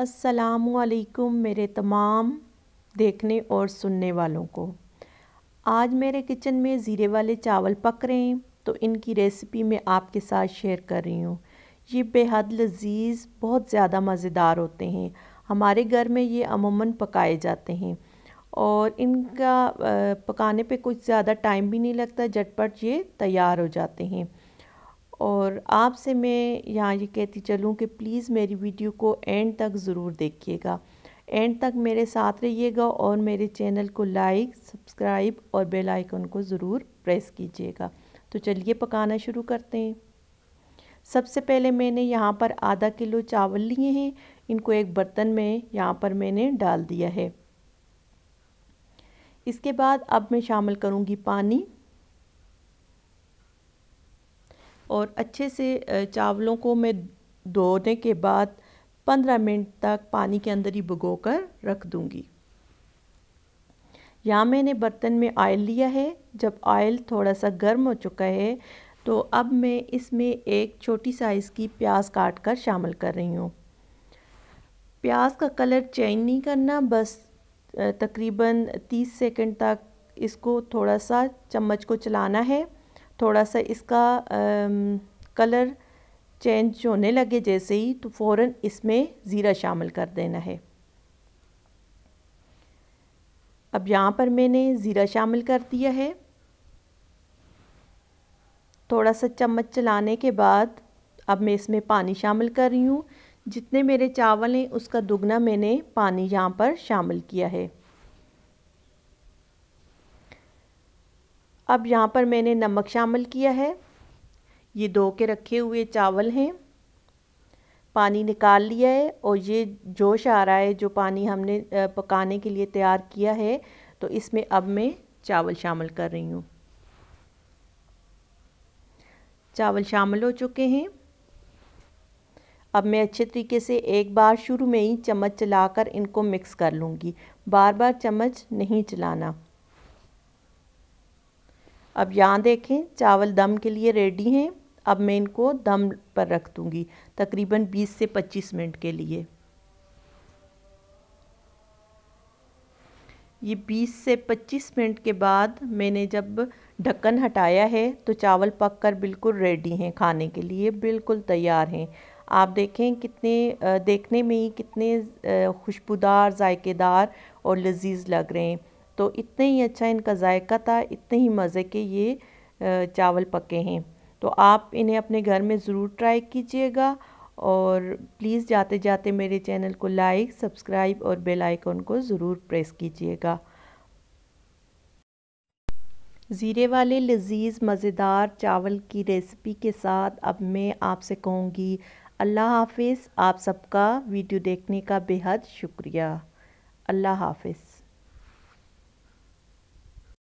असलकुम मेरे तमाम देखने और सुनने वालों को आज मेरे किचन में ज़ीरे वाले चावल पक रहे हैं तो इनकी रेसिपी मैं आपके साथ शेयर कर रही हूँ ये बेहद लजीज बहुत ज़्यादा मज़ेदार होते हैं हमारे घर में ये अमूमन पकाए जाते हैं और इनका पकाने पे कुछ ज़्यादा टाइम भी नहीं लगता झटपट ये तैयार हो जाते हैं और आपसे मैं यहाँ ये कहती चलूँ कि प्लीज़ मेरी वीडियो को एंड तक ज़रूर देखिएगा एंड तक मेरे साथ रहिएगा और मेरे चैनल को लाइक सब्सक्राइब और बेल आइकन को ज़रूर प्रेस कीजिएगा तो चलिए पकाना शुरू करते हैं सबसे पहले मैंने यहाँ पर आधा किलो चावल लिए हैं इनको एक बर्तन में यहाँ पर मैंने डाल दिया है इसके बाद अब मैं शामिल करूँगी पानी और अच्छे से चावलों को मैं धोने के बाद पंद्रह मिनट तक पानी के अंदर ही भुगो कर रख दूँगी यहाँ मैंने बर्तन में ऑयल लिया है जब ऑयल थोड़ा सा गर्म हो चुका है तो अब मैं इसमें एक छोटी साइज़ की प्याज काट कर शामिल कर रही हूँ प्याज का कलर चेंज नहीं करना बस तकरीबन 30 सेकंड तक इसको थोड़ा सा चम्मच को चलाना है थोड़ा सा इसका कलर चेंज होने लगे जैसे ही तो फ़ौर इसमें ज़ीरा शामिल कर देना है अब यहाँ पर मैंने ज़ीरा शामिल कर दिया है थोड़ा सा चम्मच चलाने के बाद अब मैं इसमें पानी शामिल कर रही हूँ जितने मेरे चावल हैं उसका दुगना मैंने पानी यहाँ पर शामिल किया है अब यहाँ पर मैंने नमक शामिल किया है ये धो के रखे हुए चावल हैं पानी निकाल लिया है और ये जोश आ रहा है जो पानी हमने पकाने के लिए तैयार किया है तो इसमें अब मैं चावल शामिल कर रही हूँ चावल शामिल हो चुके हैं अब मैं अच्छे तरीके से एक बार शुरू में ही चम्मच चलाकर इनको मिक्स कर लूँगी बार बार चम्मच नहीं चलाना अब यहाँ देखें चावल दम के लिए रेडी हैं अब मैं इनको दम पर रख दूँगी तकरीबन 20 से 25 मिनट के लिए ये 20 से 25 मिनट के बाद मैंने जब ढक्कन हटाया है तो चावल पककर बिल्कुल रेडी हैं खाने के लिए बिल्कुल तैयार हैं आप देखें कितने देखने में ही कितने खुशबूदार जायकेदार और लजीज लग रहे हैं तो इतने ही अच्छा इनका जायका था इतने ही मज़े के ये चावल पके हैं तो आप इन्हें अपने घर में ज़रूर ट्राई कीजिएगा और प्लीज़ जाते जाते मेरे चैनल को लाइक सब्सक्राइब और बेल आइकन को ज़रूर प्रेस कीजिएगा ज़ीरे वाले लजीज मज़ेदार चावल की रेसिपी के साथ अब मैं आपसे कहूँगी अल्लाह हाफिज़ आप सबका वीडियो देखने का बेहद शुक्रिया अल्लाह हाफिज़